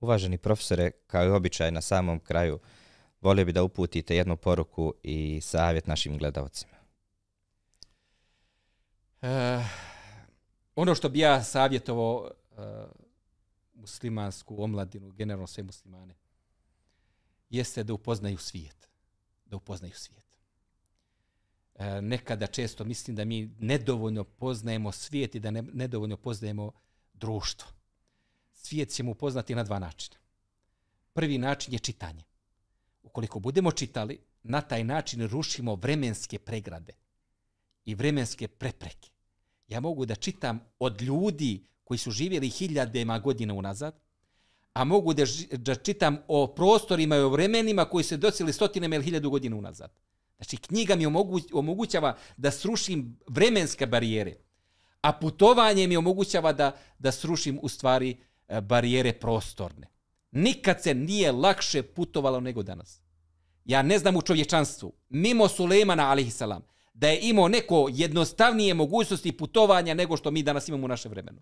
Uvaženi profesore, kao i običaj na samom kraju, volio bi da uputite jednu poruku i savjet našim gledalcima. Uh, ono što bi ja savjetovao uh, eh, muslimansku omladinu, generalno sve muslimane, jeste da upoznaju svijet. Da upoznaju svijet. E, nekada često mislim da mi nedovoljno poznajemo svijet i da ne, nedovoljno poznajemo društvo svijet ćemo upoznati na dva načina. Prvi način je čitanje. Ukoliko budemo čitali, na taj način rušimo vremenske pregrade i vremenske prepreke. Ja mogu da čitam od ljudi koji su živjeli hiljadema godina unazad, a mogu da, čitam o prostorima i o vremenima koji se docili stotinama ili hiljadu godina unazad. Znači, knjiga mi omogućava da srušim vremenske barijere, a putovanje mi omogućava da, da srušim u stvari E, barijere prostorne. Nikad se nije lakše putovalo nego danas. Ja ne znam u čovječanstvu, mimo Sulejmana, alihissalam, da je imao neko jednostavnije mogućnosti putovanja nego što mi danas imamo u naše vremenu.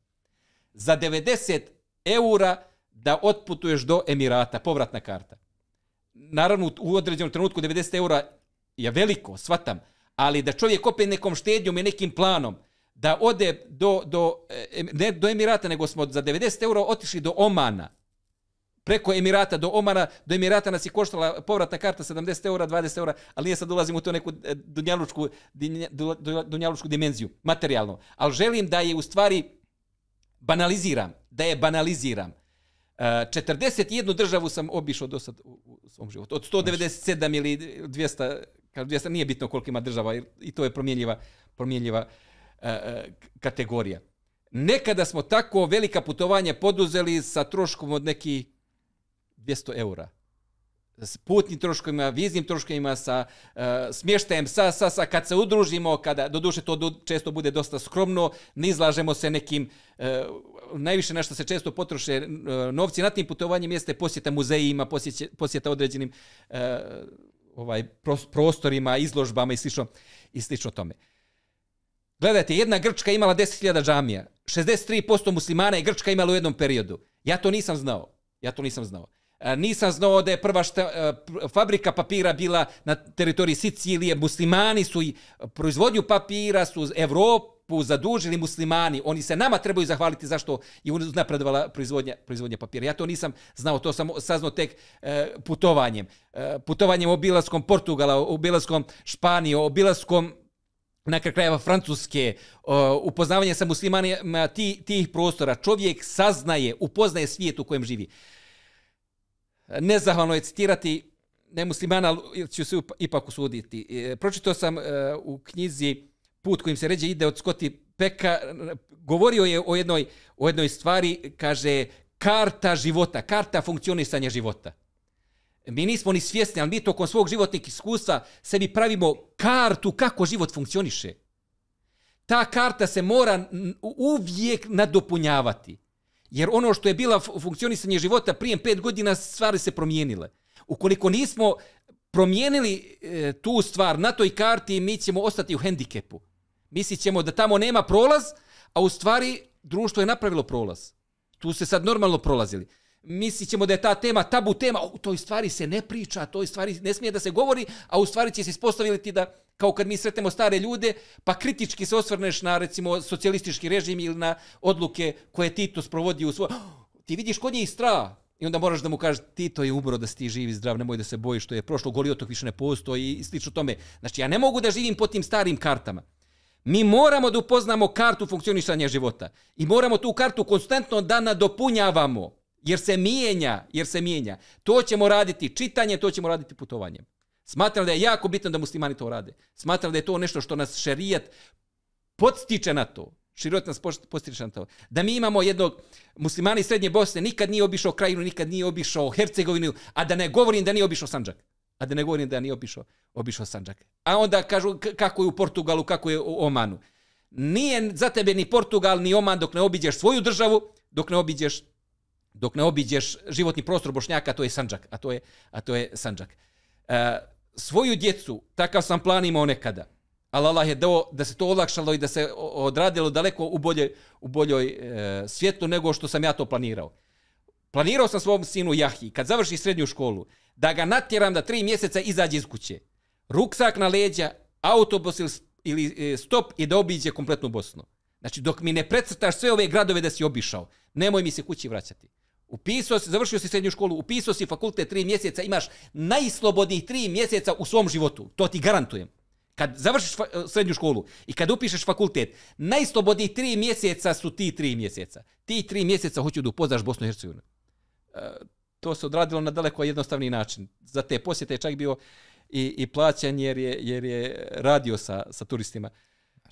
Za 90 eura da otputuješ do Emirata, povratna karta. Naravno, u određenom trenutku 90 eura je veliko, svatam, ali da čovjek opet nekom štednjom i nekim planom da ode do, do, e, ne do Emirata, nego smo za 90 euro otišli do Omana. Preko Emirata do Omana, do Emirata nas je koštala povratna karta 70 eura, 20 eura, ali nije sad ulazim u to neku e, dunjalučku, dunjalučku dimenziju, materijalno. Ali želim da je u stvari banaliziram, da je banaliziram. 41 e, državu sam obišao do sad u svom životu. Od 197 ili 200, 200 nije bitno koliko ima država i to je promjenljiva, promjenljiva uh, E, e, kategorija. Nekada smo tako velika putovanja poduzeli sa troškom od neki 200 eura. Sa putnim troškovima, viznim troškovima, sa e, smještajem, sa, sa, sa, kad se udružimo, kada, do duše to često bude dosta skromno, ne izlažemo se nekim, e, najviše na što se često potroše novci na tim putovanjem jeste posjeta muzejima, posjeta određenim ovaj, prostorima, izložbama i slično, i slično tome. Gledajte, jedna Grčka imala 10.000 džamija. 63% muslimana je Grčka imala u jednom periodu. Ja to nisam znao. Ja to nisam znao. E, nisam znao da je prva šta, e, fabrika papira bila na teritoriji Sicilije. Muslimani su i proizvodnju papira su Evropu zadužili muslimani. Oni se nama trebaju zahvaliti zašto je napredovala proizvodnja, proizvodnja papira. Ja to nisam znao. To sam saznao tek e, putovanjem. putovanjem obilaskom Portugala, obilaskom Španije, obilaskom na krajeva francuske upoznavanje sa muslimanima ti, tih prostora. Čovjek saznaje, upoznaje svijet u kojem živi. Nezahvalno je citirati ne muslimana, ali ću se ipak usuditi. E, pročito sam e, u knjizi Put kojim se ređe ide od Skoti Peka, govorio je o jednoj, o jednoj stvari, kaže karta života, karta funkcionisanja života mi nismo ni svjesni, ali mi tokom svog životnih iskustva sebi pravimo kartu kako život funkcioniše. Ta karta se mora uvijek nadopunjavati. Jer ono što je bila funkcionisanje života prije pet godina, stvari se promijenile. Ukoliko nismo promijenili e, tu stvar na toj karti, mi ćemo ostati u hendikepu. Mislit ćemo da tamo nema prolaz, a u stvari društvo je napravilo prolaz. Tu se sad normalno prolazili mislit ćemo da je ta tema tabu tema, u toj stvari se ne priča, toj stvari ne smije da se govori, a u stvari će se ispostaviti da, kao kad mi sretemo stare ljude, pa kritički se osvrneš na, recimo, socijalistički režim ili na odluke koje Tito sprovodi u svoj... Ti vidiš kod njih straha. I onda moraš da mu kažeš, Tito je ubro da si ti živi zdrav, nemoj da se boji što je prošlo, goli otok više ne postoji i slično tome. Znači, ja ne mogu da živim po tim starim kartama. Mi moramo da upoznamo kartu funkcionisanja života i moramo tu kartu konstantno da nadopunjavamo. Jer se mijenja, jer se mijenja. To ćemo raditi čitanje, to ćemo raditi putovanjem. Smatram da je jako bitno da muslimani to rade. Smatram da je to nešto što nas šerijat podstiče na to. Širot nas podstiče na to. Da mi imamo jednog muslimana iz Srednje Bosne, nikad nije obišao krajinu, nikad nije obišao Hercegovinu, a da ne govorim da nije obišao Sanđak. A da ne govorim da nije obišao, obišao Sanđak. A onda kažu kako je u Portugalu, kako je u Omanu. Nije za tebe ni Portugal, ni Oman dok ne obiđeš svoju državu, dok ne obiđeš dok ne obiđeš životni prostor Bošnjaka, to je Sanđak, a to je, a to je Sanđak. E, svoju djecu, takav sam plan imao nekada, ali Allah je dao da se to olakšalo i da se odradilo daleko u, bolje, u boljoj e, svijetu nego što sam ja to planirao. Planirao sam svom sinu Jahi, kad završi srednju školu, da ga natjeram da tri mjeseca izađe iz kuće. Ruksak na leđa, autobus ili, ili e, stop i da obiđe kompletnu Bosnu. Znači, dok mi ne precrtaš sve ove gradove da si obišao, nemoj mi se kući vraćati. Upisao si, završio si srednju školu, upisao si fakultet tri mjeseca, imaš najslobodnijih tri mjeseca u svom životu. To ti garantujem. Kad završiš eh, srednju školu i kad upišeš fakultet, najslobodnijih tri mjeseca su ti tri mjeseca. Ti tri mjeseca hoću da upoznaš Bosnu i Hercegovinu. Eh, to se odradilo na daleko jednostavni način. Za te posjete je čak bio i, i plaćan jer je, jer je radio sa, sa turistima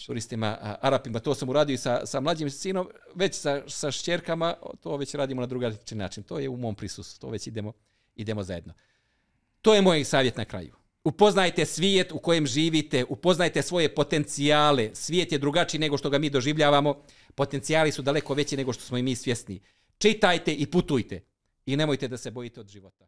turistima, Arapima, to sam uradio i sa, sa mlađim sinom, već sa, sa šćerkama, to već radimo na drugačiji način. To je u mom prisustvu, to već idemo, idemo zajedno. To je moj savjet na kraju. Upoznajte svijet u kojem živite, upoznajte svoje potencijale. Svijet je drugačiji nego što ga mi doživljavamo. Potencijali su daleko veći nego što smo i mi svjesni. Čitajte i putujte. I nemojte da se bojite od života.